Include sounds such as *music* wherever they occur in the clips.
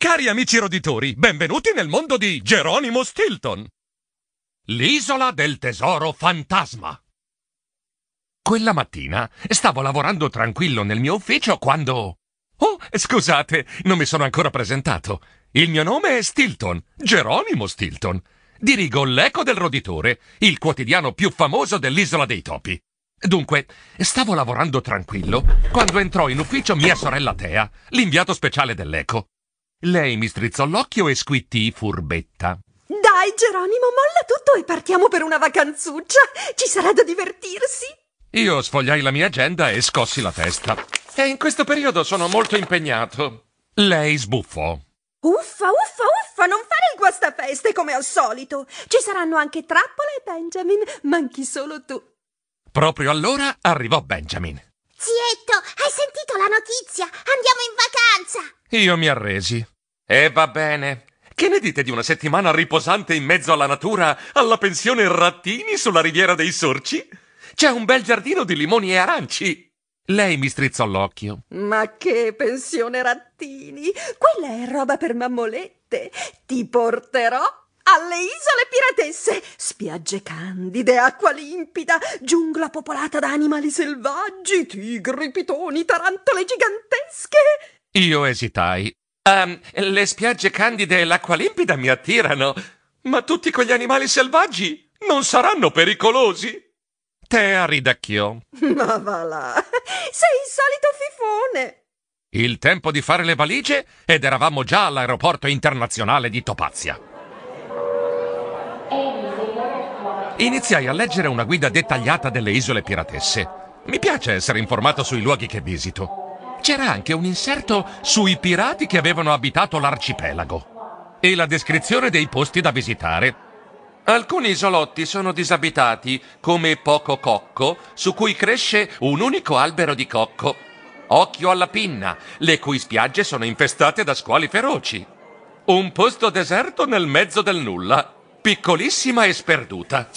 Cari amici roditori, benvenuti nel mondo di Geronimo Stilton. L'isola del tesoro fantasma. Quella mattina stavo lavorando tranquillo nel mio ufficio quando... Oh, scusate, non mi sono ancora presentato. Il mio nome è Stilton, Geronimo Stilton. Dirigo l'Eco del Roditore, il quotidiano più famoso dell'isola dei topi. Dunque, stavo lavorando tranquillo quando entrò in ufficio mia sorella Tea, l'inviato speciale dell'Eco. Lei mi strizzò l'occhio e squittì furbetta. Dai, Geronimo, molla tutto e partiamo per una vacanzuccia. Ci sarà da divertirsi. Io sfogliai la mia agenda e scossi la testa. E in questo periodo sono molto impegnato. Lei sbuffò. Uffa, uffa, uffa, non fare il guastafeste come al solito. Ci saranno anche Trappola e Benjamin, manchi solo tu. Proprio allora arrivò Benjamin. Zietto, hai sentito la notizia? Andiamo in vacanza! Io mi arresi. E va bene. Che ne dite di una settimana riposante in mezzo alla natura, alla pensione Rattini sulla riviera dei Sorci? C'è un bel giardino di limoni e aranci. Lei mi strizzò l'occhio. Ma che pensione Rattini! Quella è roba per mammolette. Ti porterò alle isole piratesse, spiagge candide, acqua limpida, giungla popolata da animali selvaggi, tigri, pitoni, tarantole gigantesche. Io esitai. Um, le spiagge candide e l'acqua limpida mi attirano, ma tutti quegli animali selvaggi non saranno pericolosi. Tea ridacchiò. *laughs* Ma va là, sei il solito fifone. Il tempo di fare le valigie ed eravamo già all'aeroporto internazionale di Topazia. Iniziai a leggere una guida dettagliata delle isole piratesse. Mi piace essere informato sui luoghi che visito c'era anche un inserto sui pirati che avevano abitato l'arcipelago e la descrizione dei posti da visitare. Alcuni isolotti sono disabitati, come Poco Cocco, su cui cresce un unico albero di cocco. Occhio alla pinna, le cui spiagge sono infestate da squali feroci. Un posto deserto nel mezzo del nulla, piccolissima e sperduta.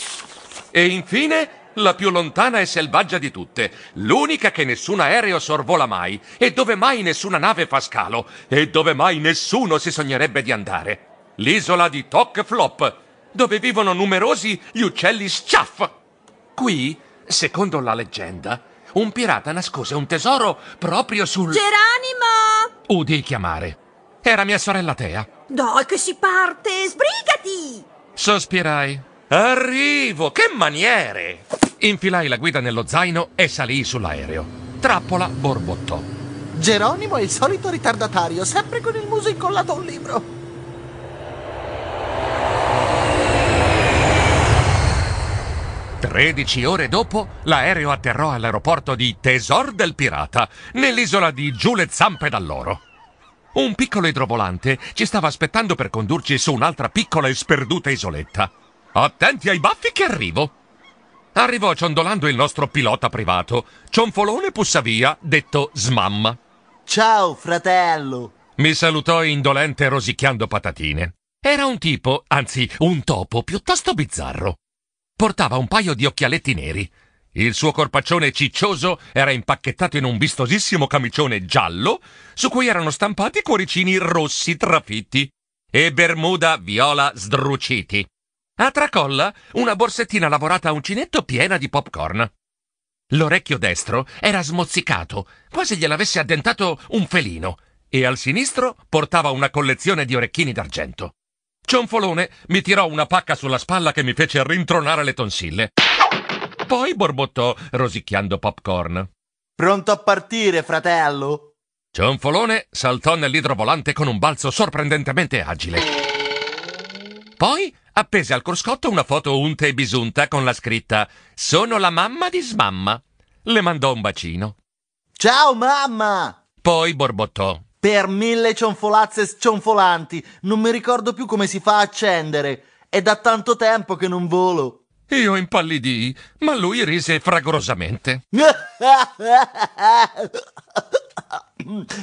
E infine la più lontana e selvaggia di tutte, l'unica che nessun aereo sorvola mai, e dove mai nessuna nave fa scalo, e dove mai nessuno si sognerebbe di andare. L'isola di Toc Flop, dove vivono numerosi gli uccelli schiaff. Qui, secondo la leggenda, un pirata nascose un tesoro proprio sul... Geranimo! Udì chiamare. Era mia sorella Tea. Dai che si parte, sbrigati! Sospirai. Arrivo! Che maniere! Infilai la guida nello zaino e salii sull'aereo. Trappola borbottò. Geronimo è il solito ritardatario, sempre con il muso incollato a un libro. Tredici ore dopo, l'aereo atterrò all'aeroporto di Tesor del Pirata, nell'isola di Giù le Zampe dall'Oro. Un piccolo idrovolante ci stava aspettando per condurci su un'altra piccola e sperduta isoletta. Attenti ai baffi che arrivo! Arrivò ciondolando il nostro pilota privato, Cionfolone Pussavia, detto Smamma. Ciao, fratello! Mi salutò indolente rosicchiando patatine. Era un tipo, anzi un topo, piuttosto bizzarro. Portava un paio di occhialetti neri. Il suo corpaccione ciccioso era impacchettato in un vistosissimo camicione giallo, su cui erano stampati cuoricini rossi trafitti e bermuda viola sdruciti. A tracolla una borsettina lavorata a uncinetto piena di popcorn. L'orecchio destro era smozzicato, quasi gliel'avesse addentato un felino, e al sinistro portava una collezione di orecchini d'argento. Cionfolone mi tirò una pacca sulla spalla che mi fece rintronare le tonsille. Poi borbottò, rosicchiando popcorn. Pronto a partire, fratello? Cionfolone saltò nell'idrovolante con un balzo sorprendentemente agile. Poi appese al cruscotto una foto unta e bisunta con la scritta Sono la mamma di Smamma. Le mandò un bacino. Ciao mamma! Poi borbottò. Per mille cionfolazze scionfolanti, non mi ricordo più come si fa a accendere. È da tanto tempo che non volo. Io impallidii, ma lui rise fragorosamente. *laughs*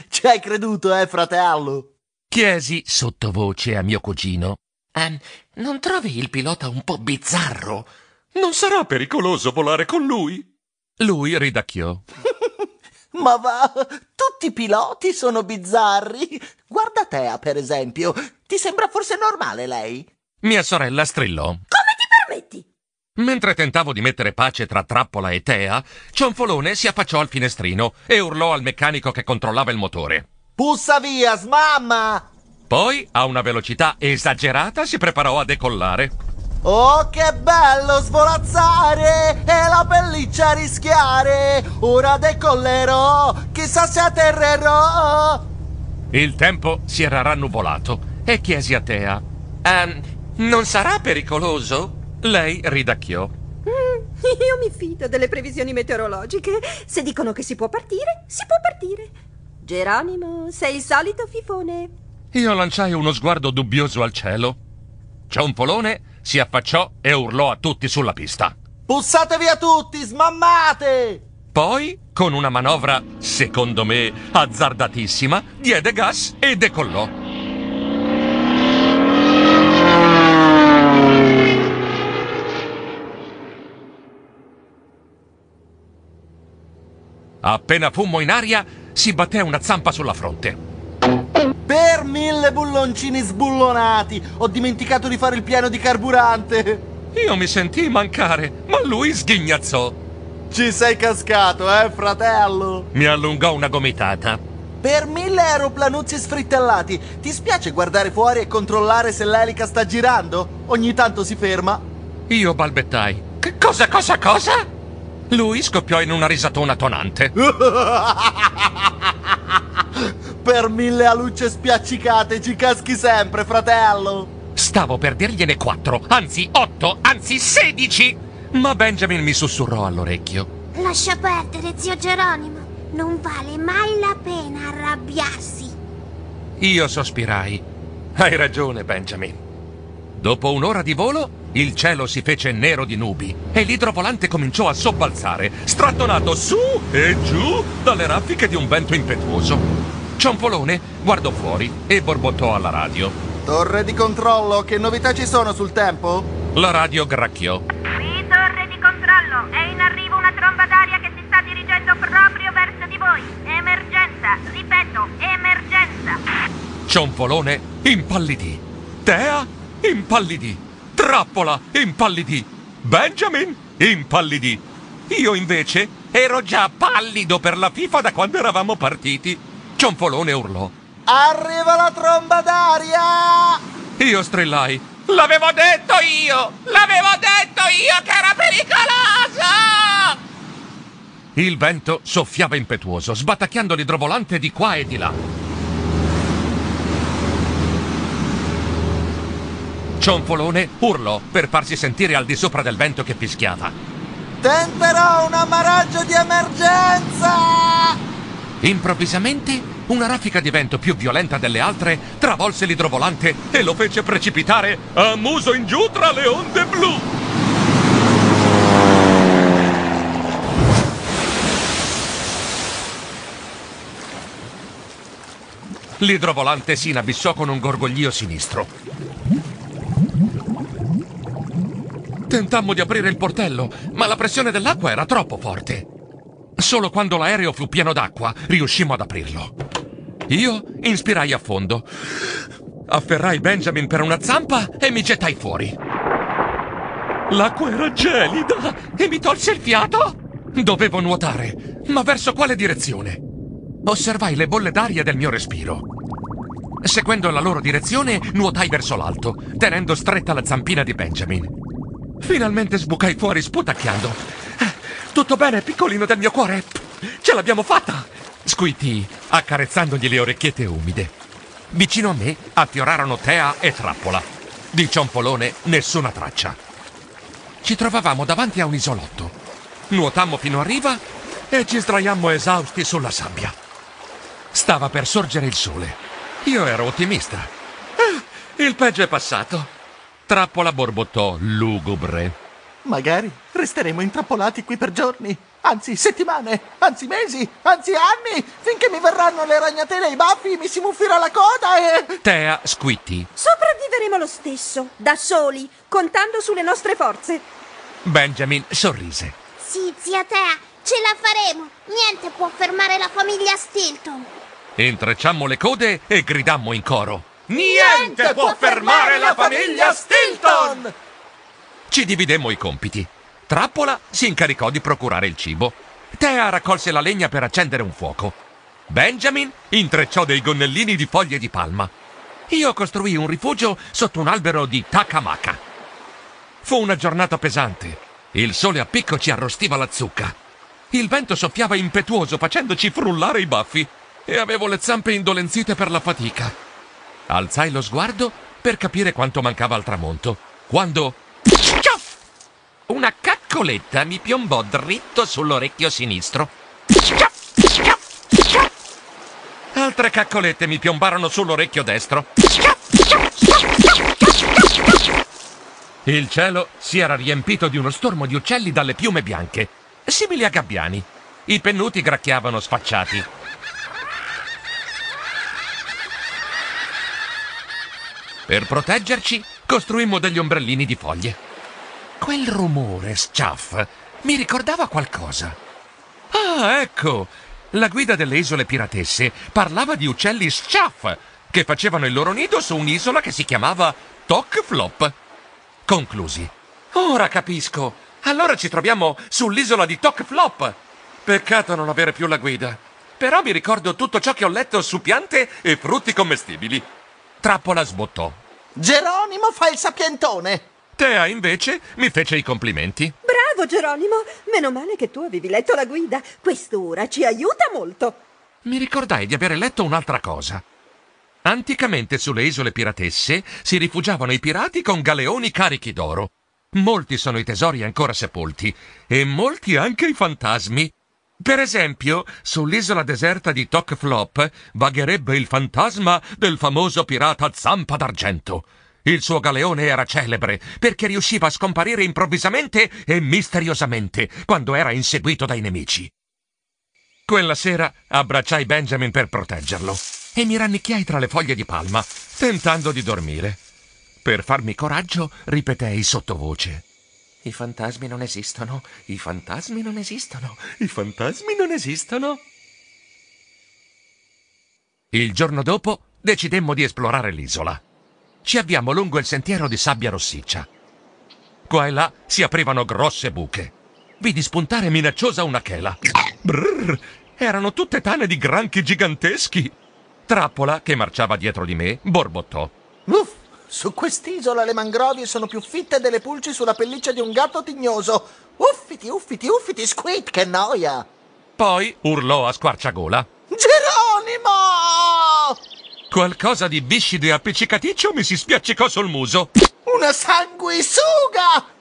Ci hai creduto, eh, fratello? Chiesi sottovoce a mio cugino. Eh, non trovi il pilota un po' bizzarro? Non sarà pericoloso volare con lui? Lui ridacchiò. *laughs* Ma va, tutti i piloti sono bizzarri. Guarda Tea, per esempio. Ti sembra forse normale lei? Mia sorella strillò. Come ti permetti? Mentre tentavo di mettere pace tra Trappola e Tea, Cionfolone si affacciò al finestrino e urlò al meccanico che controllava il motore. Pussa via, smamma! Poi, a una velocità esagerata, si preparò a decollare. Oh, che bello svolazzare e la pelliccia rischiare! Ora decollerò, chissà se atterrerò! Il tempo si era rannuvolato e chiesi a Tea: Ehm, Non sarà pericoloso? Lei ridacchiò. Mm, *laughs* io mi fido delle previsioni meteorologiche. Se dicono che si può partire, si può partire. Geronimo, sei il solito fifone. Io lanciai uno sguardo dubbioso al cielo. Ciampolone si affacciò e urlò a tutti sulla pista. Puzzate via tutti, smammate! Poi, con una manovra, secondo me, azzardatissima, diede gas e decollò. Appena fummo in aria, si batté una zampa sulla fronte. Per mille bulloncini sbullonati! Ho dimenticato di fare il piano di carburante! Io mi sentii mancare, ma lui sghignazzò. Ci sei cascato, eh, fratello? Mi allungò una gomitata. Per mille aeroplanuzzi sfrittellati, ti spiace guardare fuori e controllare se l'elica sta girando? Ogni tanto si ferma. Io balbettai. Che cosa, cosa, cosa? Lui scoppiò in una risatona tonante. *laughs* per mille alucce spiaccicate, ci caschi sempre, fratello! Stavo per dirgliene quattro, anzi otto, anzi sedici! Ma Benjamin mi sussurrò all'orecchio. Lascia perdere, zio Geronimo. Non vale mai la pena arrabbiarsi. Io sospirai. Hai ragione, Benjamin. Dopo un'ora di volo, il cielo si fece nero di nubi e l'idrovolante cominciò a sobbalzare, strattonato su e giù dalle raffiche di un vento impetuoso. Ciampolone guardò fuori e borbottò alla radio. Torre di controllo, che novità ci sono sul tempo? La radio gracchiò. Sì, torre di controllo, è in arrivo una tromba d'aria che si sta dirigendo proprio verso di voi. Emergenza, ripeto, emergenza. Ciampolone impallidì. Tea impallidì. Trappola impallidì. Benjamin impallidì. Io invece ero già pallido per la FIFA da quando eravamo partiti. Cionfolone urlò. Arriva la tromba d'aria! Io strillai. L'avevo detto io! L'avevo detto io che era pericolosa! Il vento soffiava impetuoso, sbatacchiando l'idrovolante di qua e di là. Cionfolone urlò per farsi sentire al di sopra del vento che fischiava. Tenterò un ammaraggio di emergenza! Improvvisamente, una raffica di vento più violenta delle altre travolse l'idrovolante e lo fece precipitare a muso in giù tra le onde blu. L'idrovolante si inabissò con un gorgoglio sinistro. Tentammo di aprire il portello, ma la pressione dell'acqua era troppo forte. Solo quando l'aereo fu pieno d'acqua riuscimmo ad aprirlo. Io inspirai a fondo, afferrai Benjamin per una zampa e mi gettai fuori. L'acqua era gelida e mi tolse il fiato. Dovevo nuotare, ma verso quale direzione? Osservai le bolle d'aria del mio respiro. Seguendo la loro direzione, nuotai verso l'alto, tenendo stretta la zampina di Benjamin. Finalmente sbucai fuori sputacchiando tutto bene, piccolino del mio cuore? Ce l'abbiamo fatta! Squitty, accarezzandogli le orecchiette umide. Vicino a me affiorarono Tea e Trappola. Di ciompolone nessuna traccia. Ci trovavamo davanti a un isolotto. Nuotammo fino a riva e ci sdraiammo esausti sulla sabbia. Stava per sorgere il sole. Io ero ottimista. Ah, il peggio è passato. Trappola borbottò lugubre. Magari resteremo intrappolati qui per giorni, anzi settimane, anzi mesi, anzi anni, finché mi verranno le ragnatele ai baffi, mi si muffirà la coda e... Tea squitti. Sopravviveremo lo stesso, da soli, contando sulle nostre forze. Benjamin sorrise. Sì, zia Tea, ce la faremo. Niente può fermare la famiglia Stilton. Intrecciammo le code e gridammo in coro. Niente, Niente può fermare la famiglia Stilton! Ci dividemmo i compiti. Trappola si incaricò di procurare il cibo. Tea raccolse la legna per accendere un fuoco. Benjamin intrecciò dei gonnellini di foglie di palma. Io costruii un rifugio sotto un albero di Takamaka. Fu una giornata pesante. Il sole a picco ci arrostiva la zucca. Il vento soffiava impetuoso facendoci frullare i baffi e avevo le zampe indolenzite per la fatica. Alzai lo sguardo per capire quanto mancava al tramonto, quando una caccoletta mi piombò dritto sull'orecchio sinistro. Altre caccolette mi piombarono sull'orecchio destro. Il cielo si era riempito di uno stormo di uccelli dalle piume bianche, simili a gabbiani. I pennuti gracchiavano sfacciati. Per proteggerci, costruimmo degli ombrellini di foglie. Quel rumore, schiaff, mi ricordava qualcosa. Ah, ecco! La guida delle isole piratesse parlava di uccelli schiaff che facevano il loro nido su un'isola che si chiamava Toc Flop. Conclusi. Ora capisco. Allora ci troviamo sull'isola di Toc Flop. Peccato non avere più la guida. Però mi ricordo tutto ciò che ho letto su piante e frutti commestibili. Trappola sbottò. Geronimo fa il sapientone. Tea ah, invece mi fece i complimenti. Bravo Geronimo, meno male che tu avevi letto la guida. Quest'ora ci aiuta molto. Mi ricordai di aver letto un'altra cosa. Anticamente sulle isole piratesse si rifugiavano i pirati con galeoni carichi d'oro. Molti sono i tesori ancora sepolti e molti anche i fantasmi. Per esempio, sull'isola deserta di Toc Flop vagherebbe il fantasma del famoso pirata Zampa d'Argento. Il suo galeone era celebre perché riusciva a scomparire improvvisamente e misteriosamente quando era inseguito dai nemici. Quella sera abbracciai Benjamin per proteggerlo e mi rannicchiai tra le foglie di palma, tentando di dormire. Per farmi coraggio ripetei sottovoce. I fantasmi non esistono, i fantasmi non esistono, i fantasmi non esistono. Il giorno dopo decidemmo di esplorare l'isola. Ci avviamo lungo il sentiero di sabbia rossiccia. Qua e là si aprivano grosse buche. Vidi spuntare minacciosa una chela. Brrr, erano tutte tane di granchi giganteschi. Trappola, che marciava dietro di me, borbottò. Uff! Su quest'isola le mangrovie sono più fitte delle pulci sulla pelliccia di un gatto tignoso. Uffiti, uffiti, uffiti, Squid, che noia! Poi urlò a squarciagola. Geronimo! Qualcosa di viscido e appiccicaticcio mi si spiaccicò sul muso. Una sanguisuga!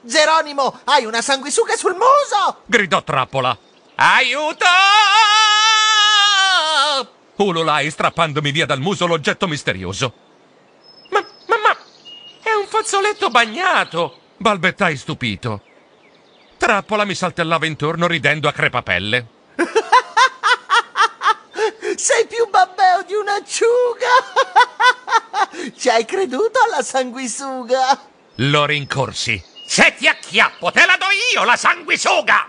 Geronimo, hai una sanguisuga sul muso! gridò Trappola. Aiuto! Ululai strappandomi via dal muso l'oggetto misterioso fazzoletto bagnato! balbettai stupito. Trappola mi saltellava intorno ridendo a crepapelle. *laughs* Sei più babbeo di un'acciuga! *laughs* Ci hai creduto alla sanguisuga? L'ho rincorsi. Se ti acchiappo, te la do io la sanguisuga!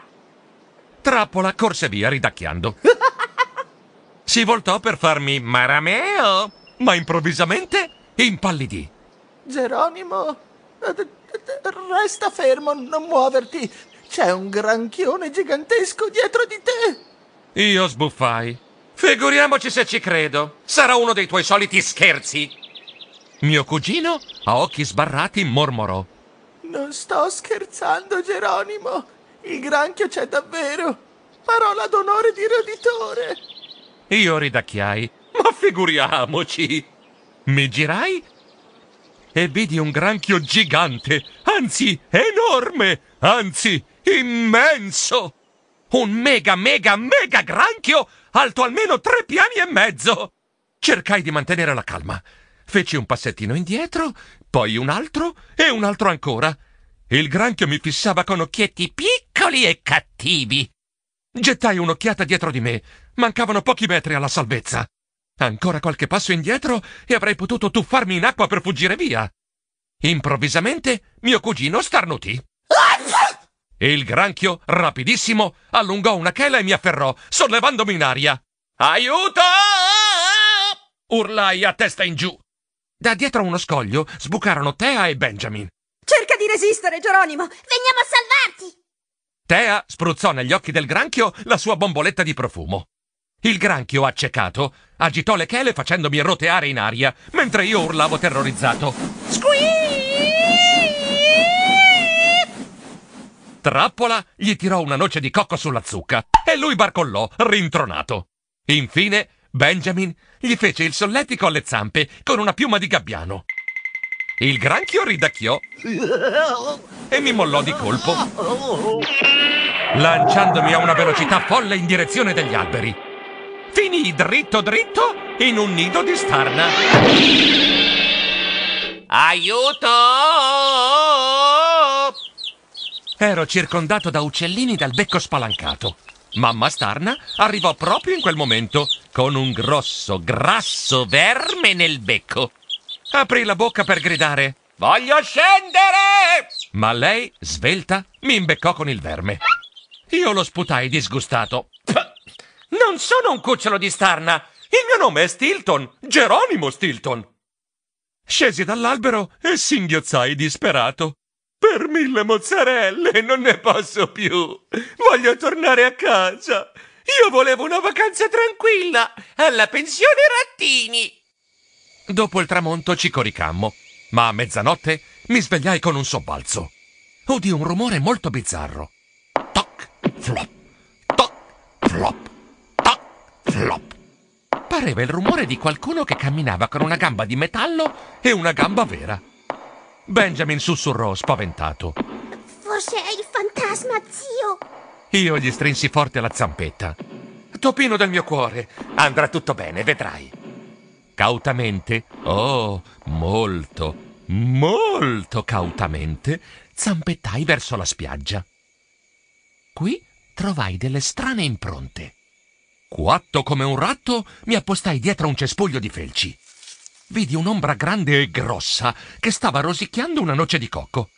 Trappola corse via ridacchiando. *laughs* si voltò per farmi marameo, ma improvvisamente impallidì. Geronimo, resta fermo, non muoverti. C'è un granchione gigantesco dietro di te. Io sbuffai. Figuriamoci se ci credo. Sarà uno dei tuoi soliti scherzi. Mio cugino, a occhi sbarrati, mormorò. Non sto scherzando, Geronimo. Il granchio c'è davvero. Parola d'onore di roditore. Io ridacchiai. Ma figuriamoci. Mi girai e vidi un granchio gigante, anzi enorme, anzi immenso. Un mega, mega, mega granchio alto almeno tre piani e mezzo. Cercai di mantenere la calma. Feci un passettino indietro, poi un altro e un altro ancora. Il granchio mi fissava con occhietti piccoli e cattivi. Gettai un'occhiata dietro di me. Mancavano pochi metri alla salvezza. Ancora qualche passo indietro e avrei potuto tuffarmi in acqua per fuggire via. Improvvisamente mio cugino starnutì. Il granchio, rapidissimo, allungò una chela e mi afferrò, sollevandomi in aria. Aiuto! urlai a testa in giù. Da dietro uno scoglio sbucarono Thea e Benjamin. Cerca di resistere, Geronimo! Veniamo a salvarti! Thea spruzzò negli occhi del granchio la sua bomboletta di profumo. Il granchio, accecato, agitò le chele facendomi roteare in aria, mentre io urlavo terrorizzato. Squee! Trappola gli tirò una noce di cocco sulla zucca e lui barcollò, rintronato. Infine, Benjamin gli fece il solletico alle zampe con una piuma di gabbiano. Il granchio ridacchiò e mi mollò di colpo, lanciandomi a una velocità folle in direzione degli alberi finì dritto dritto in un nido di starna. Aiuto! Ero circondato da uccellini dal becco spalancato. Mamma Starna arrivò proprio in quel momento, con un grosso, grasso verme nel becco. Aprì la bocca per gridare Voglio scendere! Ma lei, svelta, mi imbeccò con il verme. Io lo sputai disgustato non sono un cucciolo di starna! Il mio nome è Stilton! Geronimo Stilton! Scesi dall'albero e singhiozzai disperato. Per mille mozzarelle, non ne posso più! Voglio tornare a casa! Io volevo una vacanza tranquilla! Alla pensione Rattini! Dopo il tramonto ci coricammo, ma a mezzanotte mi svegliai con un sobbalzo. Udì un rumore molto bizzarro. Toc, flop Flop! Pareva il rumore di qualcuno che camminava con una gamba di metallo e una gamba vera. Benjamin sussurrò spaventato. Forse è il fantasma, zio! Io gli strinsi forte la zampetta. Topino del mio cuore, andrà tutto bene, vedrai. Cautamente, oh, molto, molto cautamente, zampettai verso la spiaggia. Qui trovai delle strane impronte. Quatto come un ratto, mi appostai dietro un cespuglio di felci. Vidi un'ombra grande e grossa che stava rosicchiando una noce di cocco.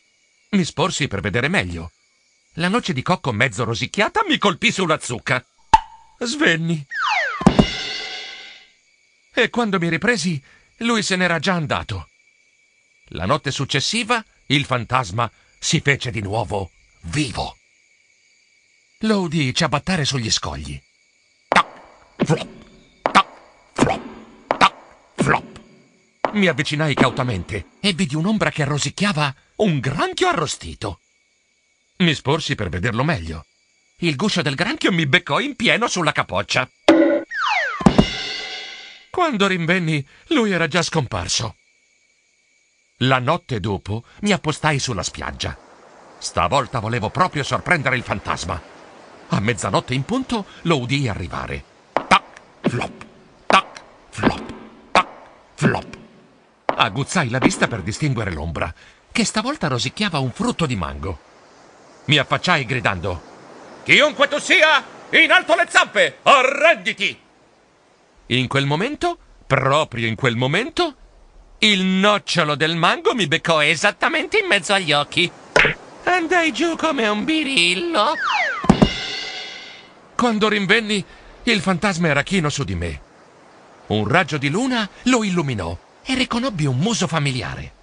Mi sporsi per vedere meglio. La noce di cocco mezzo rosicchiata mi colpì sulla zucca. Svenni. E quando mi ripresi, lui se n'era già andato. La notte successiva, il fantasma si fece di nuovo vivo. Lo udii ciabattare sugli scogli. Mi avvicinai cautamente e vidi un'ombra che rosicchiava un granchio arrostito. Mi sporsi per vederlo meglio. Il guscio del granchio mi beccò in pieno sulla capoccia. Quando rinvenni, lui era già scomparso. La notte dopo mi appostai sulla spiaggia. Stavolta volevo proprio sorprendere il fantasma. A mezzanotte in punto lo udii arrivare. Tac, flop, tac, flop, tac, flop. Aguzzai la vista per distinguere l'ombra, che stavolta rosicchiava un frutto di mango. Mi affacciai gridando: Chiunque tu sia, in alto le zampe, arrenditi! In quel momento, proprio in quel momento, il nocciolo del mango mi beccò esattamente in mezzo agli occhi. Andai giù come un birillo. Quando rinvenni, il fantasma era chino su di me. Un raggio di luna lo illuminò e riconobbi un muso familiare.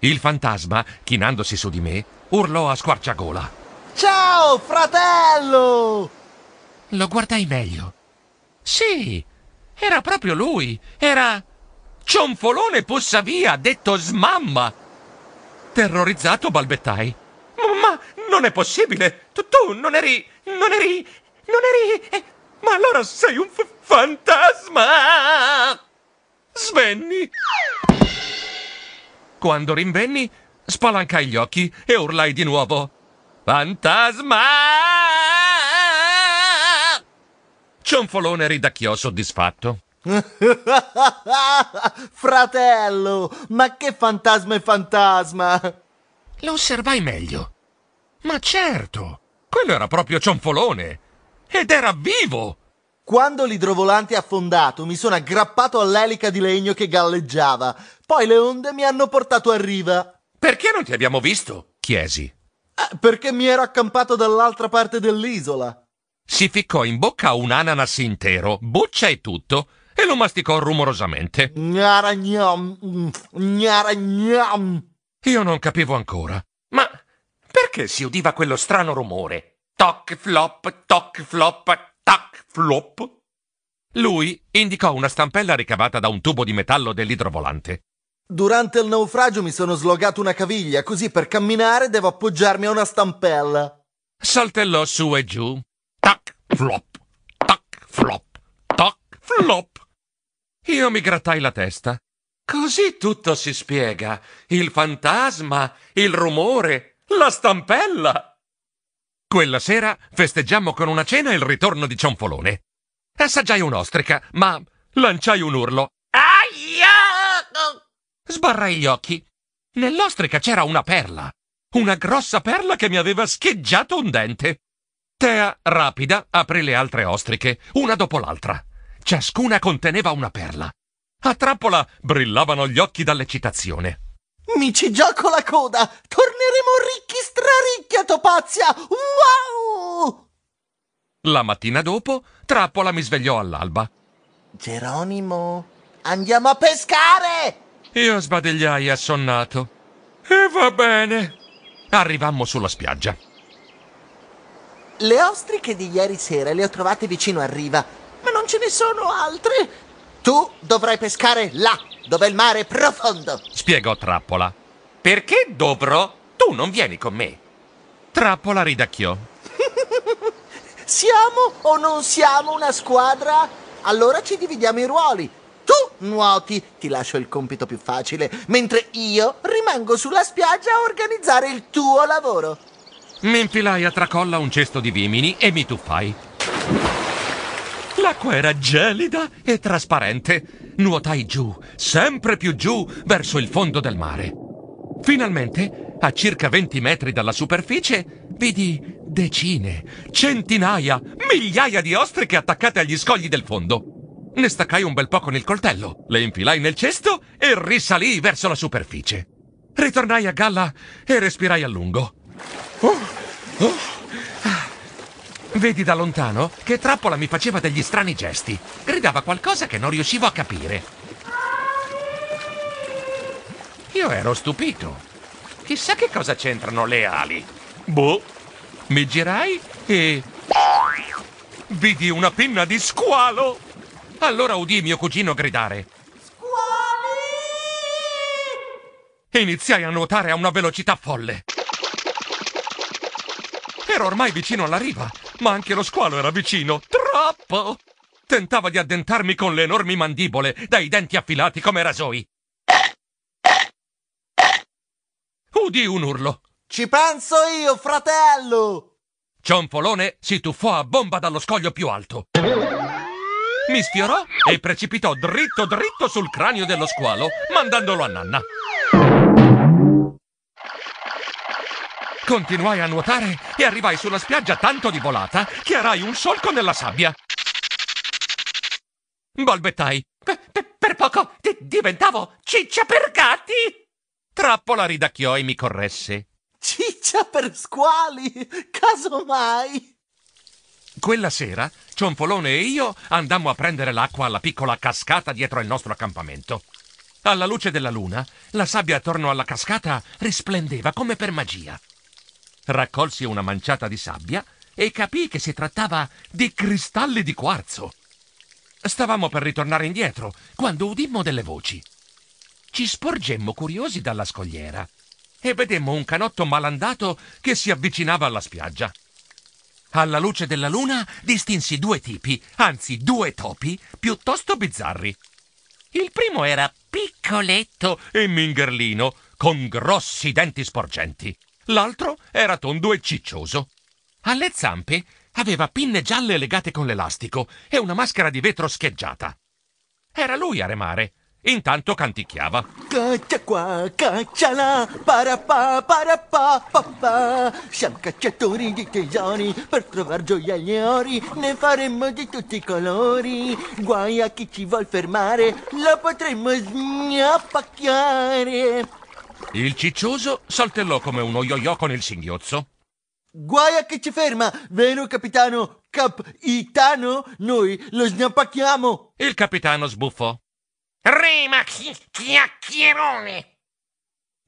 Il fantasma, chinandosi su di me, urlò a squarciagola. Ciao, fratello! Lo guardai meglio. Sì, era proprio lui. Era... Cionfolone possa via, detto smamma. Terrorizzato balbettai. Ma non è possibile! Tu, tu non eri... non eri... non eri... Eh, ma allora sei un f- fantasma! Svenni! Quando rinvenni, spalancai gli occhi e urlai di nuovo. Fantasma! Cionfolone ridacchiò soddisfatto. *laughs* Fratello, ma che fantasma è fantasma! Lo osservai meglio. Ma certo, quello era proprio Cionfolone! Ed era vivo! Quando l'idrovolante è affondato mi sono aggrappato all'elica di legno che galleggiava. Poi le onde mi hanno portato a riva. Perché non ti abbiamo visto? chiesi. Eh, perché mi ero accampato dall'altra parte dell'isola. Si ficcò in bocca un ananas intero, buccia e tutto, e lo masticò rumorosamente. Gnaragnam, gnaragnam. Io non capivo ancora. Ma perché si udiva quello strano rumore? Toc flop, toc flop, tac, flop, lui indicò una stampella ricavata da un tubo di metallo dell'idrovolante. Durante il naufragio mi sono slogato una caviglia, così per camminare devo appoggiarmi a una stampella. Saltellò su e giù. Tac, flop, tac, flop, tac, flop. Io mi grattai la testa. Così tutto si spiega. Il fantasma, il rumore, la stampella. Quella sera festeggiammo con una cena il ritorno di Cionfolone. Assaggiai un'ostrica, ma lanciai un urlo. Aia! Sbarrai gli occhi. Nell'ostrica c'era una perla. Una grossa perla che mi aveva scheggiato un dente. Tea, rapida, aprì le altre ostriche, una dopo l'altra. Ciascuna conteneva una perla. A trappola brillavano gli occhi dall'eccitazione. Mi ci gioco la coda! Torneremo ricchi straricchi a Topazia! Wow! La mattina dopo, Trappola mi svegliò all'alba. Geronimo, andiamo a pescare! Io sbadigliai assonnato. E va bene. Arrivammo sulla spiaggia. Le ostriche di ieri sera le ho trovate vicino a riva, ma non ce ne sono altre. Tu dovrai pescare là dove il mare è profondo. Spiegò Trappola. Perché Dobro? Tu non vieni con me. Trappola ridacchiò. *laughs* siamo o non siamo una squadra? Allora ci dividiamo i ruoli. Tu nuoti, ti lascio il compito più facile, mentre io rimango sulla spiaggia a organizzare il tuo lavoro. Mi infilai a tracolla un cesto di vimini e mi tuffai. L'acqua era gelida e trasparente. Nuotai giù, sempre più giù, verso il fondo del mare. Finalmente, a circa 20 metri dalla superficie, vidi decine, centinaia, migliaia di ostriche attaccate agli scogli del fondo. Ne staccai un bel po' con il coltello, le infilai nel cesto e risalii verso la superficie. Ritornai a galla e respirai a lungo. Oh, oh. Vedi da lontano che Trappola mi faceva degli strani gesti. Gridava qualcosa che non riuscivo a capire. Io ero stupito. Chissà che cosa c'entrano le ali. Boh. Mi girai e... Vidi una pinna di squalo! Allora udì mio cugino gridare. Squali! Iniziai a nuotare a una velocità folle. Ero ormai vicino alla riva ma anche lo squalo era vicino. Troppo! Tentava di addentarmi con le enormi mandibole, dai denti affilati come rasoi. Udì uh, un urlo. Ci penso io, fratello! Cionfolone si tuffò a bomba dallo scoglio più alto. Mi sfiorò e precipitò dritto dritto sul cranio dello squalo, mandandolo a nanna. Continuai a nuotare e arrivai sulla spiaggia tanto di volata che arai un solco nella sabbia. Balbettai. Per, per, per poco di, diventavo ciccia per gatti. Trappola ridacchiò e mi corresse. Ciccia per squali, casomai. Quella sera, Cionfolone e io andammo a prendere l'acqua alla piccola cascata dietro il nostro accampamento. Alla luce della luna, la sabbia attorno alla cascata risplendeva come per magia raccolse una manciata di sabbia e capì che si trattava di cristalli di quarzo. Stavamo per ritornare indietro quando udimmo delle voci. Ci sporgemmo curiosi dalla scogliera e vedemmo un canotto malandato che si avvicinava alla spiaggia. Alla luce della luna distinsi due tipi, anzi due topi, piuttosto bizzarri. Il primo era piccoletto e mingerlino, con grossi denti sporgenti l'altro era tondo e ciccioso. Alle zampe aveva pinne gialle legate con l'elastico e una maschera di vetro scheggiata. Era lui a remare. Intanto canticchiava. Caccia qua, caccia là, parapà, parapà, papà. Siamo cacciatori di tesori, per trovare gioia agli ori ne faremo di tutti i colori. Guai a chi ci vuol fermare, lo potremmo sgnapacchiare. Il ciccioso saltellò come uno yo-yo con il singhiozzo. Guai a chi ci ferma, vero capitano? Capitano? Noi lo snappacchiamo! Il capitano sbuffò. Rema chi- chiacchierone!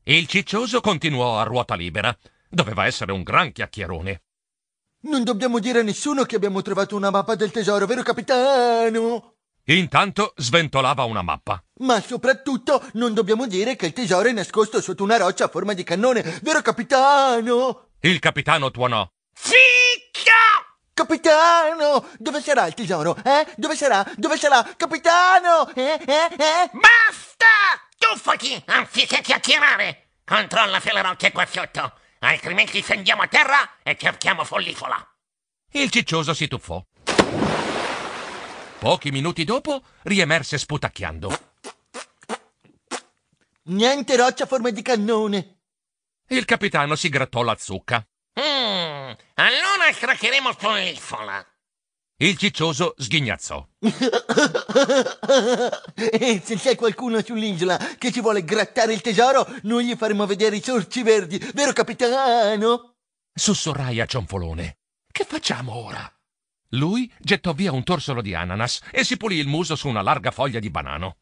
Il ciccioso continuò a ruota libera. Doveva essere un gran chiacchierone. Non dobbiamo dire a nessuno che abbiamo trovato una mappa del tesoro, vero capitano? Intanto sventolava una mappa. Ma soprattutto non dobbiamo dire che il tesoro è nascosto sotto una roccia a forma di cannone, vero capitano? Il capitano tuonò. Ficca! Capitano! Dove sarà il tesoro? Eh? Dove sarà? Dove sarà? Capitano! Eh? Eh? Eh? Basta! Tuffati anziché chiacchierare! Controlla se la roccia è qua sotto, altrimenti scendiamo a terra e cerchiamo follifola. Il ciccioso si tuffò. Pochi minuti dopo riemerse sputacchiando. Niente roccia a forma di cannone. Il capitano si grattò la zucca. Mm, allora craccheremo spollifola. Il ciccioso sghignazzò. *laughs* e se c'è qualcuno sull'isola che ci vuole grattare il tesoro, noi gli faremo vedere i sorci verdi, vero capitano? Sussurrai a Cionfolone. Che facciamo ora? Lui gettò via un torsolo di ananas e si pulì il muso su una larga foglia di banano.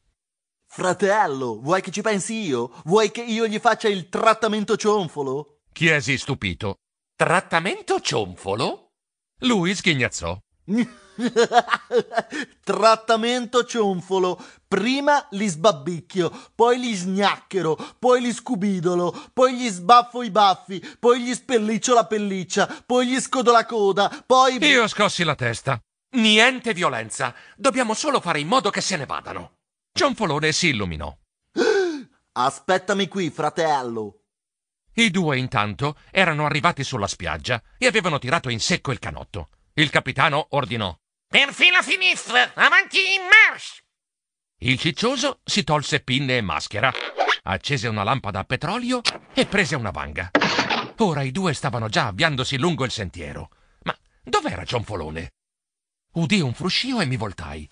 Fratello, vuoi che ci pensi io? Vuoi che io gli faccia il trattamento cionfolo? Chiesi stupito. Trattamento cionfolo? Lui sghignazzò. *laughs* *laughs* Trattamento cionfolo. Prima li sbabbicchio, poi li snacchero, poi li scubidolo, poi gli sbaffo i baffi, poi gli spelliccio la pelliccia, poi gli scodo la coda, poi... Io scossi la testa. Niente violenza. Dobbiamo solo fare in modo che se ne vadano. Cionfolone si illuminò. *gasps* Aspettami qui, fratello. I due intanto erano arrivati sulla spiaggia e avevano tirato in secco il canotto. Il capitano ordinò per fila sinistra, avanti in marche! Il ciccioso si tolse pinne e maschera, accese una lampada a petrolio e prese una vanga. Ora i due stavano già avviandosi lungo il sentiero. Ma dov'era Cianfolone? Udì un fruscio e mi voltai.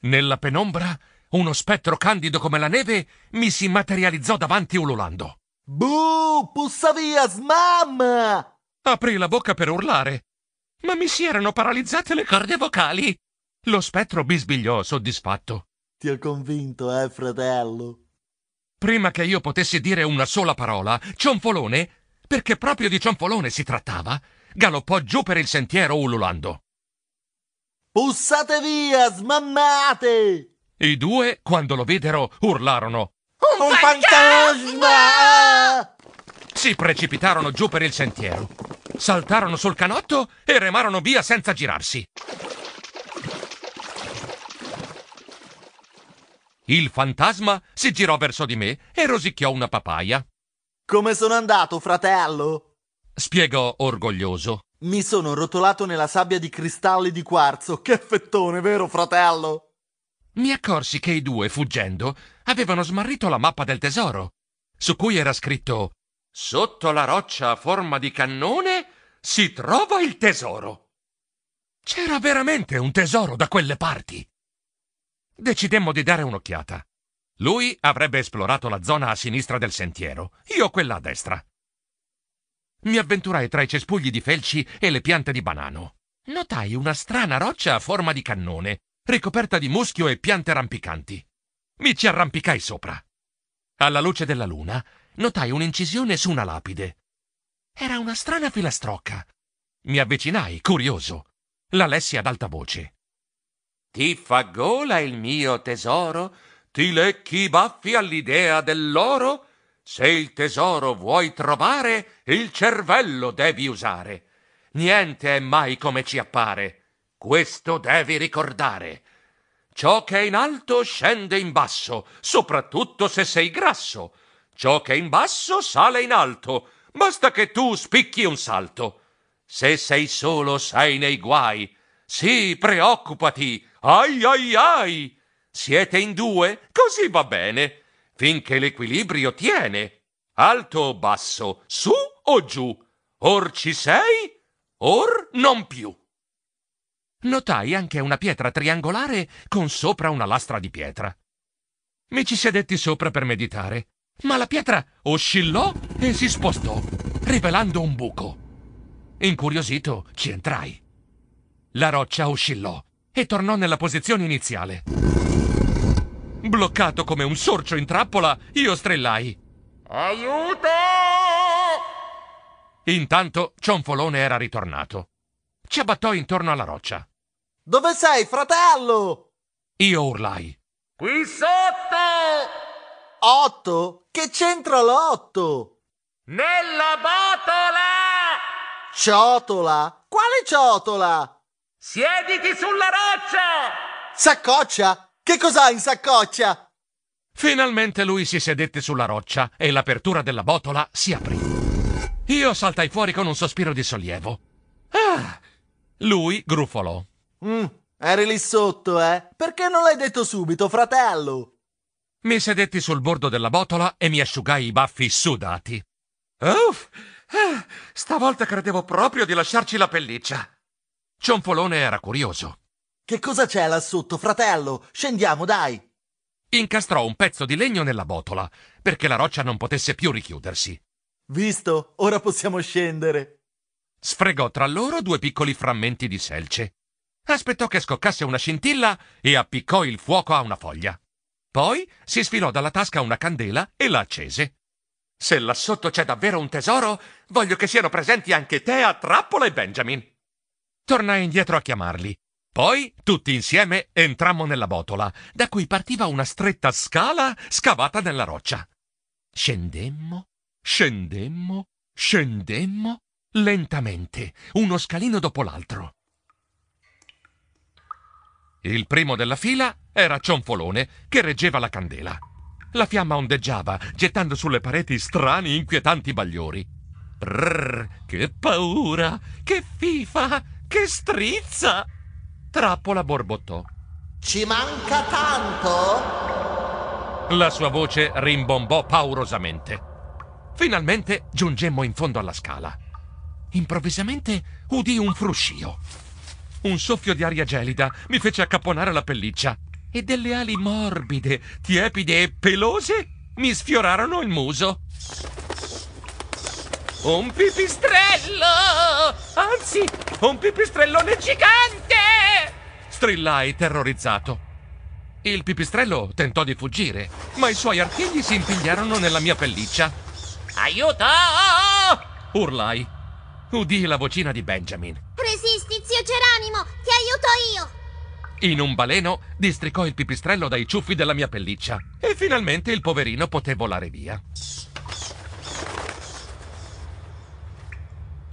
Nella penombra, uno spettro candido come la neve mi si materializzò davanti ululando. Buh, pussa via, smamma! Aprì la bocca per urlare, ma mi si erano paralizzate le corde vocali. Lo spettro bisbigliò soddisfatto. Ti ho convinto, eh, fratello? Prima che io potessi dire una sola parola, Cionfolone, perché proprio di Cionfolone si trattava, galoppò giù per il sentiero ululando. Pussate via, smammate! I due, quando lo videro, urlarono. Un, Un fantasma! fantasma! Si precipitarono giù per il sentiero saltarono sul canotto e remarono via senza girarsi. Il fantasma si girò verso di me e rosicchiò una papaya. Come sono andato, fratello? spiegò orgoglioso. Mi sono rotolato nella sabbia di cristalli di quarzo. Che fettone, vero, fratello? Mi accorsi che i due, fuggendo, avevano smarrito la mappa del tesoro, su cui era scritto Sotto la roccia a forma di cannone si trova il tesoro. C'era veramente un tesoro da quelle parti. Decidemmo di dare un'occhiata. Lui avrebbe esplorato la zona a sinistra del sentiero, io quella a destra. Mi avventurai tra i cespugli di felci e le piante di banano. Notai una strana roccia a forma di cannone, ricoperta di muschio e piante rampicanti. Mi ci arrampicai sopra. Alla luce della luna, notai un'incisione su una lapide, era una strana filastrocca. Mi avvicinai, curioso. La lessi ad alta voce. Ti fa gola il mio tesoro? Ti lecchi i baffi all'idea dell'oro? Se il tesoro vuoi trovare, il cervello devi usare. Niente è mai come ci appare. Questo devi ricordare. Ciò che è in alto scende in basso, soprattutto se sei grasso. Ciò che è in basso sale in alto, Basta che tu spicchi un salto. Se sei solo sei nei guai. Sì, preoccupati. Ai ai ai. Siete in due? Così va bene. Finché l'equilibrio tiene. Alto o basso, su o giù. Or ci sei, or non più. Notai anche una pietra triangolare con sopra una lastra di pietra. Mi ci sedetti sopra per meditare ma la pietra oscillò e si spostò, rivelando un buco. Incuriosito, ci entrai. La roccia oscillò e tornò nella posizione iniziale. Bloccato come un sorcio in trappola, io strillai. Aiuto! Intanto Cionfolone era ritornato. Ci abbattò intorno alla roccia. Dove sei, fratello? Io urlai. Qui sotto! Otto? Che c'entra l'otto? Nella botola! Ciotola? Quale ciotola? Siediti sulla roccia! Saccoccia? Che cos'ha in saccoccia? Finalmente lui si sedette sulla roccia e l'apertura della botola si aprì. Io saltai fuori con un sospiro di sollievo. Ah! Lui grufolò. Mm, eri lì sotto, eh? Perché non l'hai detto subito, fratello? Mi sedetti sul bordo della botola e mi asciugai i baffi sudati. Uff! Eh, stavolta credevo proprio di lasciarci la pelliccia. Cionfolone era curioso. Che cosa c'è là sotto, fratello? Scendiamo, dai! Incastrò un pezzo di legno nella botola, perché la roccia non potesse più richiudersi. Visto, ora possiamo scendere. Sfregò tra loro due piccoli frammenti di selce. Aspettò che scoccasse una scintilla e appiccò il fuoco a una foglia. Poi si sfilò dalla tasca una candela e la accese. Se là sotto c'è davvero un tesoro, voglio che siano presenti anche te a Trappola e Benjamin. Tornai indietro a chiamarli. Poi, tutti insieme, entrammo nella botola, da cui partiva una stretta scala scavata nella roccia. Scendemmo, scendemmo, scendemmo lentamente, uno scalino dopo l'altro. Il primo della fila era Cionfolone, che reggeva la candela. La fiamma ondeggiava, gettando sulle pareti strani, inquietanti bagliori. Brrr, che paura! Che fifa! Che strizza! Trappola borbottò. Ci manca tanto? La sua voce rimbombò paurosamente. Finalmente giungemmo in fondo alla scala. Improvvisamente udì un fruscio. Un soffio di aria gelida mi fece accapponare la pelliccia e delle ali morbide, tiepide e pelose mi sfiorarono il muso. Un pipistrello! Anzi, un pipistrellone gigante! strillai terrorizzato. Il pipistrello tentò di fuggire, ma i suoi artigli si impigliarono nella mia pelliccia. Aiuto! urlai. Udì la vocina di Benjamin. Resisti, zio Geranimo, ti aiuto io! In un baleno districò il pipistrello dai ciuffi della mia pelliccia e finalmente il poverino poté volare via.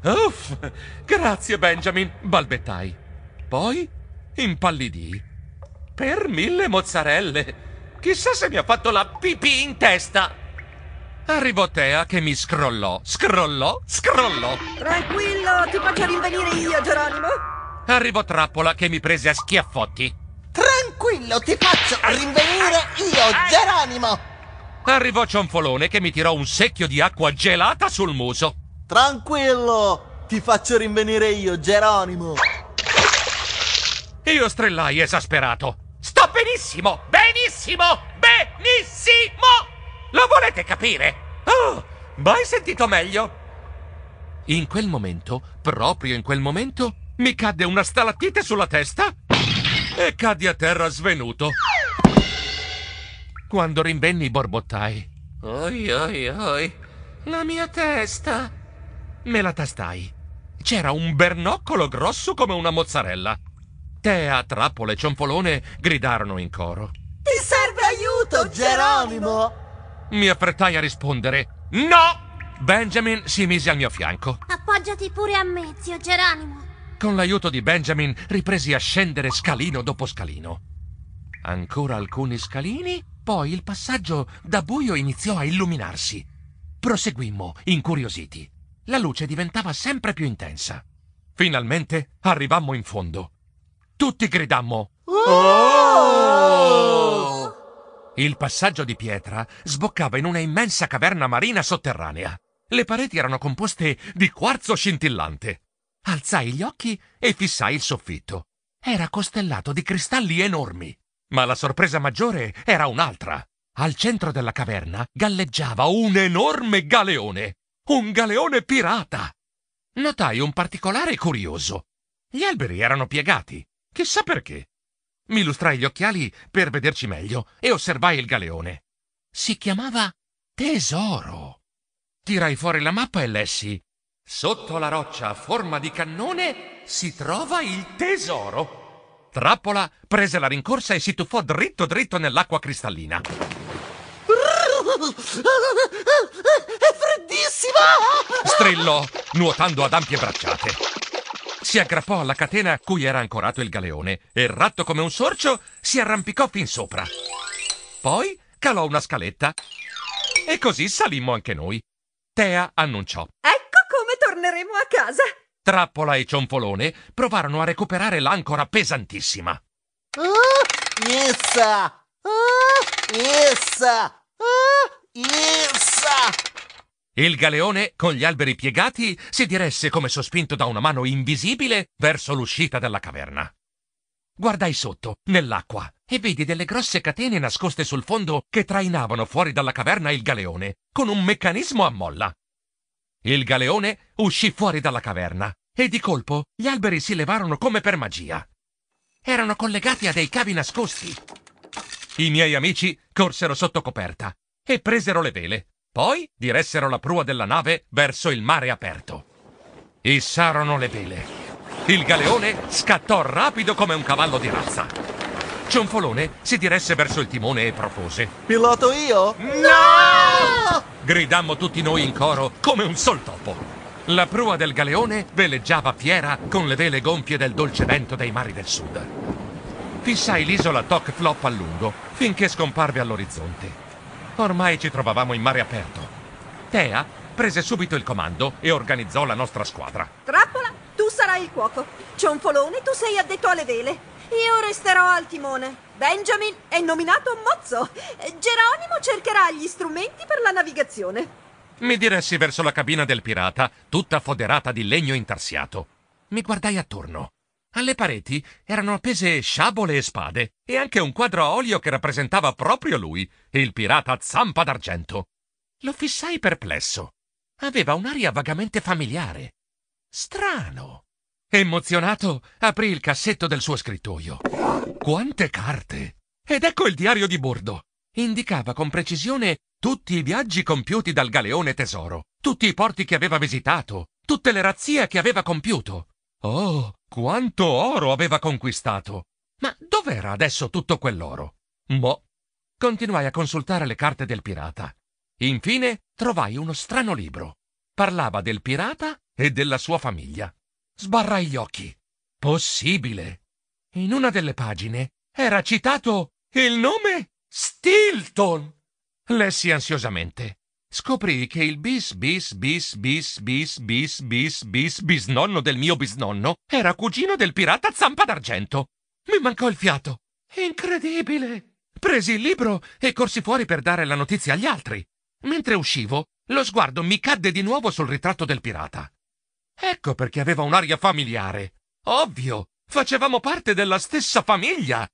Uff, grazie Benjamin, balbettai. Poi impallidii. Per mille mozzarelle. Chissà se mi ha fatto la pipì in testa. Arrivò Tea che mi scrollò, scrollò, scrollò. Tranquillo, ti faccio rinvenire io, Geronimo. Arrivò Trappola che mi prese a schiaffotti. Tranquillo, ti faccio rinvenire io, Geronimo. Arrivò Cionfolone che mi tirò un secchio di acqua gelata sul muso. Tranquillo, ti faccio rinvenire io, Geronimo. Io strellai esasperato. Sto benissimo, benissimo, benissimo! Lo volete capire? Oh, mai sentito meglio? In quel momento, proprio in quel momento, mi cadde una stalattite sulla testa e caddi a terra svenuto. Quando rinvenni borbottai. Oi, oi, oi, la mia testa. Me la tastai. C'era un bernoccolo grosso come una mozzarella. Tea, Trappola e Cionfolone gridarono in coro. Ti serve aiuto, Geronimo! Mi affrettai a rispondere. No! Benjamin si mise al mio fianco. Appoggiati pure a me, zio Geranimo. Con l'aiuto di Benjamin ripresi a scendere scalino dopo scalino. Ancora alcuni scalini, poi il passaggio da buio iniziò a illuminarsi. Proseguimmo, incuriositi. La luce diventava sempre più intensa. Finalmente arrivammo in fondo. Tutti gridammo. Oh! Il passaggio di pietra sboccava in una immensa caverna marina sotterranea. Le pareti erano composte di quarzo scintillante. Alzai gli occhi e fissai il soffitto. Era costellato di cristalli enormi. Ma la sorpresa maggiore era un'altra. Al centro della caverna galleggiava un enorme galeone. Un galeone pirata. Notai un particolare curioso. Gli alberi erano piegati. Chissà perché. Mi lustrai gli occhiali per vederci meglio e osservai il galeone. Si chiamava Tesoro. Tirai fuori la mappa e lessi. Sotto la roccia a forma di cannone si trova il tesoro. Trappola prese la rincorsa e si tuffò dritto dritto nell'acqua cristallina. È freddissima! strillò, nuotando ad ampie bracciate si aggrappò alla catena a cui era ancorato il galeone e, ratto come un sorcio, si arrampicò fin sopra. Poi calò una scaletta e così salimmo anche noi. Tea annunciò. Ecco come torneremo a casa. Trappola e Cionfolone provarono a recuperare l'ancora pesantissima. Oh, essa! Oh, essa! Oh, essa! Il galeone, con gli alberi piegati, si diresse come sospinto da una mano invisibile verso l'uscita della caverna. Guardai sotto, nell'acqua, e vidi delle grosse catene nascoste sul fondo che trainavano fuori dalla caverna il galeone, con un meccanismo a molla. Il galeone uscì fuori dalla caverna e di colpo gli alberi si levarono come per magia. Erano collegati a dei cavi nascosti. I miei amici corsero sotto coperta e presero le vele. Poi diressero la prua della nave verso il mare aperto. Issarono le vele. Il galeone scattò rapido come un cavallo di razza. Cionfolone si diresse verso il timone e propose: Piloto io? No! no! Gridammo tutti noi in coro come un sol topo. La prua del galeone veleggiava fiera con le vele gonfie del dolce vento dei mari del sud. Fissai l'isola Toc Flop a lungo, finché scomparve all'orizzonte. Ormai ci trovavamo in mare aperto. Tea prese subito il comando e organizzò la nostra squadra. Trappola, tu sarai il cuoco. Cionfolone, tu sei addetto alle vele. Io resterò al timone. Benjamin è nominato mozzo. Geronimo cercherà gli strumenti per la navigazione. Mi diressi verso la cabina del pirata, tutta foderata di legno intarsiato. Mi guardai attorno. Alle pareti erano appese sciabole e spade e anche un quadro a olio che rappresentava proprio lui, il pirata zampa d'argento. Lo fissai perplesso. Aveva un'aria vagamente familiare. Strano. Emozionato, aprì il cassetto del suo scrittoio. Quante carte! Ed ecco il diario di bordo. Indicava con precisione tutti i viaggi compiuti dal galeone tesoro, tutti i porti che aveva visitato, tutte le razzie che aveva compiuto. Oh, quanto oro aveva conquistato! Ma dov'era adesso tutto quell'oro? Boh. Continuai a consultare le carte del pirata. Infine trovai uno strano libro. Parlava del pirata e della sua famiglia. Sbarrai gli occhi. Possibile. In una delle pagine era citato il nome Stilton. Lessi ansiosamente scoprì che il bis bis bis bis bis bis bis bis bisnonno del mio bisnonno era cugino del pirata Zampa d'Argento. Mi mancò il fiato. Incredibile! Presi il libro e corsi fuori per dare la notizia agli altri. Mentre uscivo, lo sguardo mi cadde di nuovo sul ritratto del pirata. Ecco perché aveva un'aria familiare. Ovvio, facevamo parte della stessa famiglia.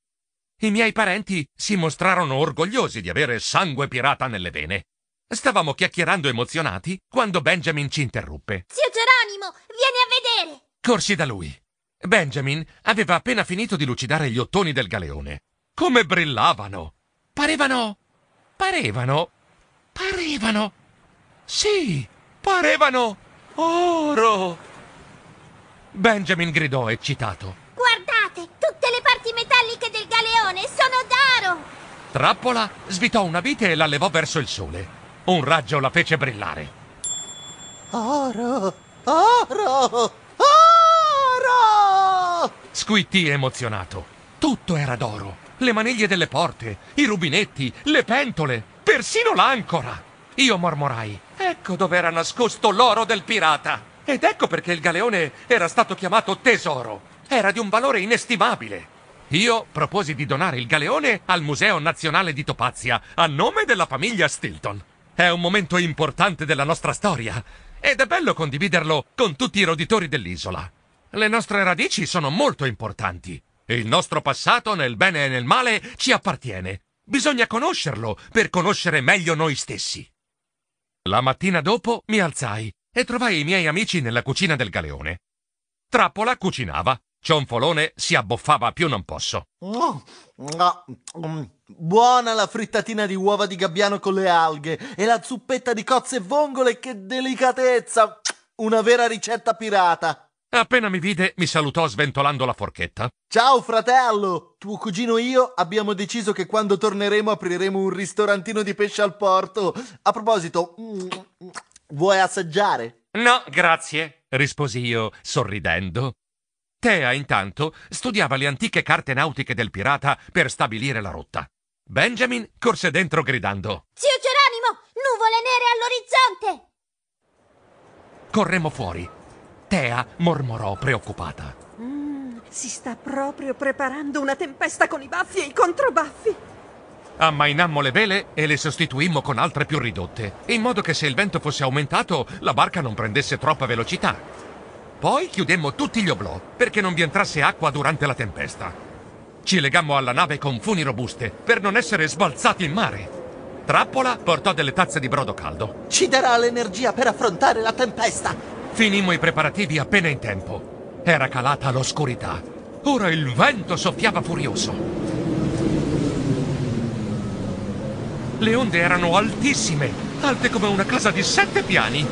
I miei parenti si mostrarono orgogliosi di avere sangue pirata nelle vene. Stavamo chiacchierando emozionati quando Benjamin ci interruppe. Zio Geronimo, vieni a vedere! Corsi da lui. Benjamin aveva appena finito di lucidare gli ottoni del galeone. Come brillavano! Parevano. parevano. parevano. Sì, parevano oro! Benjamin gridò eccitato. Guardate, tutte le parti metalliche del galeone sono d'oro! Trappola svitò una vite e la levò verso il sole. Un raggio la fece brillare. Oro! Oro! Oro! Squittì emozionato. Tutto era d'oro. Le maniglie delle porte, i rubinetti, le pentole, persino l'ancora. Io mormorai. Ecco dove era nascosto l'oro del pirata. Ed ecco perché il galeone era stato chiamato tesoro. Era di un valore inestimabile. Io proposi di donare il galeone al Museo Nazionale di Topazia a nome della famiglia Stilton. È un momento importante della nostra storia ed è bello condividerlo con tutti i roditori dell'isola. Le nostre radici sono molto importanti. Il nostro passato, nel bene e nel male, ci appartiene. Bisogna conoscerlo per conoscere meglio noi stessi. La mattina dopo mi alzai e trovai i miei amici nella cucina del galeone. Trappola cucinava, Cionfolone si abboffava più non posso. Oh, mm, no, mm, mm. Buona la frittatina di uova di gabbiano con le alghe e la zuppetta di cozze e vongole, che delicatezza! Una vera ricetta pirata! Appena mi vide, mi salutò sventolando la forchetta. Ciao fratello! Tuo cugino e io abbiamo deciso che quando torneremo apriremo un ristorantino di pesce al porto. A proposito, vuoi assaggiare? No, grazie, risposi io, sorridendo. Tea, intanto, studiava le antiche carte nautiche del pirata per stabilire la rotta. Benjamin corse dentro gridando: Zio Geronimo, nuvole nere all'orizzonte! Corremo fuori. Tea mormorò preoccupata. Mm, si sta proprio preparando una tempesta con i baffi e i controbaffi. Ammainammo le vele e le sostituimmo con altre più ridotte, in modo che se il vento fosse aumentato la barca non prendesse troppa velocità. Poi chiudemmo tutti gli oblò perché non vi entrasse acqua durante la tempesta. Ci legammo alla nave con funi robuste per non essere sbalzati in mare. Trappola portò delle tazze di brodo caldo. Ci darà l'energia per affrontare la tempesta. Finimmo i preparativi appena in tempo. Era calata l'oscurità. Ora il vento soffiava furioso. Le onde erano altissime, alte come una casa di sette piani.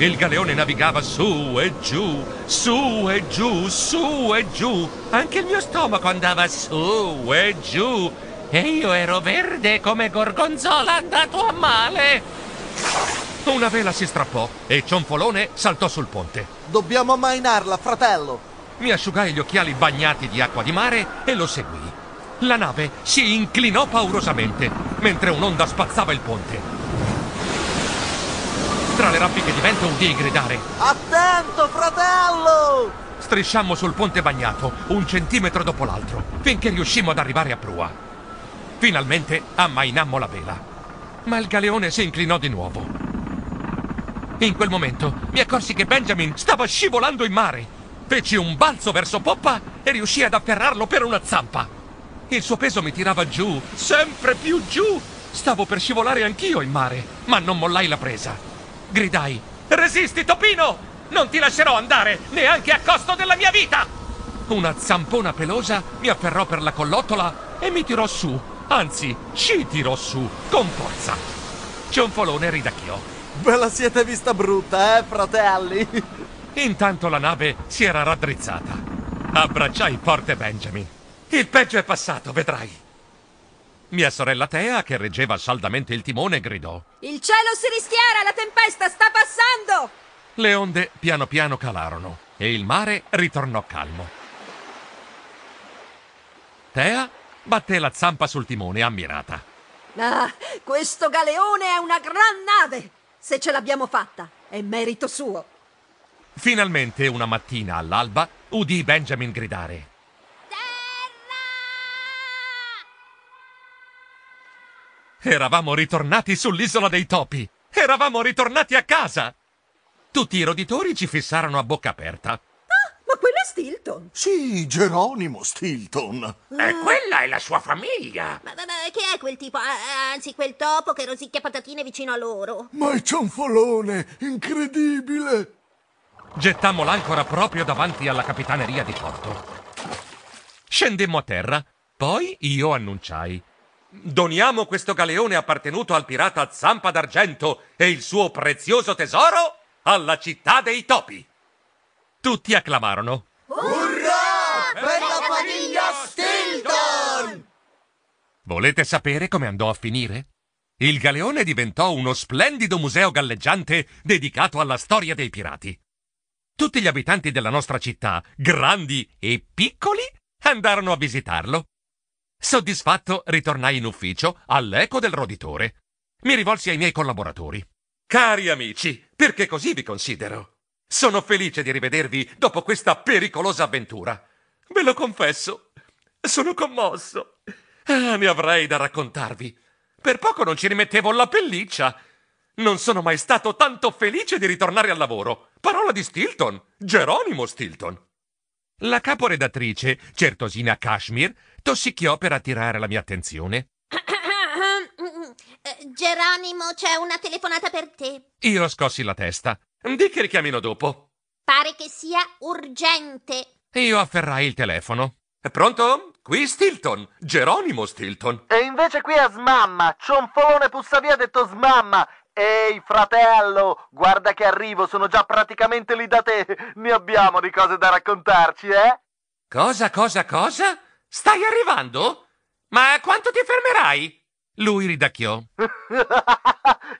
Il galeone navigava su e giù, su e giù, su e giù. Anche il mio stomaco andava su e giù. E io ero verde come gorgonzola andato a male. Una vela si strappò e Cionfolone saltò sul ponte. Dobbiamo ammainarla, fratello. Mi asciugai gli occhiali bagnati di acqua di mare e lo seguì. La nave si inclinò paurosamente, mentre un'onda spazzava il ponte tra le rappiche di vento dì gridare. Attento, fratello! Strisciammo sul ponte bagnato, un centimetro dopo l'altro, finché riuscimmo ad arrivare a prua. Finalmente ammainammo la vela. Ma il galeone si inclinò di nuovo. In quel momento mi accorsi che Benjamin stava scivolando in mare. Feci un balzo verso poppa e riuscii ad afferrarlo per una zampa. Il suo peso mi tirava giù, sempre più giù. Stavo per scivolare anch'io in mare, ma non mollai la presa gridai. Resisti, Topino! Non ti lascerò andare, neanche a costo della mia vita! Una zampona pelosa mi afferrò per la collottola e mi tirò su, anzi, ci tirò su, con forza. Cionfolone ridacchiò. Ve la siete vista brutta, eh, fratelli? Intanto la nave si era raddrizzata. Abbracciai forte Benjamin. Il peggio è passato, vedrai. Mia sorella Tea, che reggeva saldamente il timone, gridò Il cielo si rischiara, la tempesta sta passando! Le onde piano piano calarono e il mare ritornò calmo. Tea batté la zampa sul timone ammirata. Ah, questo galeone è una gran nave! Se ce l'abbiamo fatta, è merito suo! Finalmente, una mattina all'alba, udì Benjamin gridare. Eravamo ritornati sull'isola dei topi! Eravamo ritornati a casa! Tutti i roditori ci fissarono a bocca aperta. Ah, ma quello è Stilton! Sì, Geronimo Stilton! Ah. E eh, quella è la sua famiglia! Ma, ma, ma che è quel tipo, ah, ah, anzi quel topo che rosicchia patatine vicino a loro? Ma è cianfolone! Incredibile! Gettammo l'ancora proprio davanti alla capitaneria di porto. Scendemmo a terra, poi io annunciai. Doniamo questo galeone appartenuto al pirata Zampa d'Argento e il suo prezioso tesoro alla città dei topi. Tutti acclamarono. Urrà per la famiglia Stilton! Volete sapere come andò a finire? Il galeone diventò uno splendido museo galleggiante dedicato alla storia dei pirati. Tutti gli abitanti della nostra città, grandi e piccoli, andarono a visitarlo. Soddisfatto ritornai in ufficio all'eco del roditore. Mi rivolsi ai miei collaboratori. Cari amici, perché così vi considero. Sono felice di rivedervi dopo questa pericolosa avventura. Ve lo confesso, sono commosso. Ah, ne avrei da raccontarvi. Per poco non ci rimettevo la pelliccia. Non sono mai stato tanto felice di ritornare al lavoro. Parola di Stilton, Geronimo Stilton. La caporedattrice, certosina Kashmir, tossicchiò per attirare la mia attenzione. *coughs* Eh, Geronimo, c'è una telefonata per te. Io scossi la testa. Di che richiamino dopo? Pare che sia urgente. Io afferrai il telefono. Pronto? Qui Stilton, Geronimo Stilton. E invece qui è Smamma, cionfolone un folone pussavia detto Smamma, Ehi fratello, guarda che arrivo, sono già praticamente lì da te. Ne abbiamo di cose da raccontarci, eh? Cosa, cosa, cosa? Stai arrivando? Ma quanto ti fermerai? Lui ridacchiò. *laughs*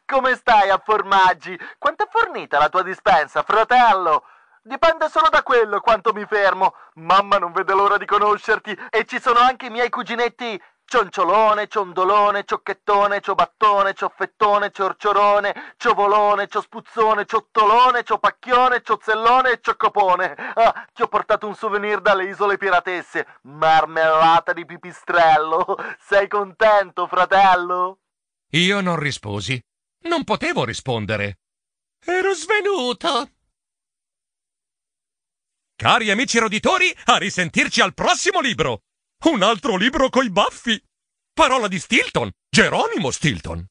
Come stai a formaggi? Quanto è fornita la tua dispensa, fratello? Dipende solo da quello quanto mi fermo. Mamma non vede l'ora di conoscerti e ci sono anche i miei cuginetti Cionciolone, ciondolone, ciocchettone, ciobattone, cioffettone, ciorciorone, ciovolone, ciospuzzone, ciottolone, ciopacchione, ciozzellone e cioccopone. Ah, ti ho portato un souvenir dalle isole piratesse. Marmellata di pipistrello. Sei contento, fratello? Io non risposi. Non potevo rispondere. Ero svenuto. Cari amici roditori, a risentirci al prossimo libro! Un altro libro coi baffi! Parola di Stilton! Geronimo Stilton!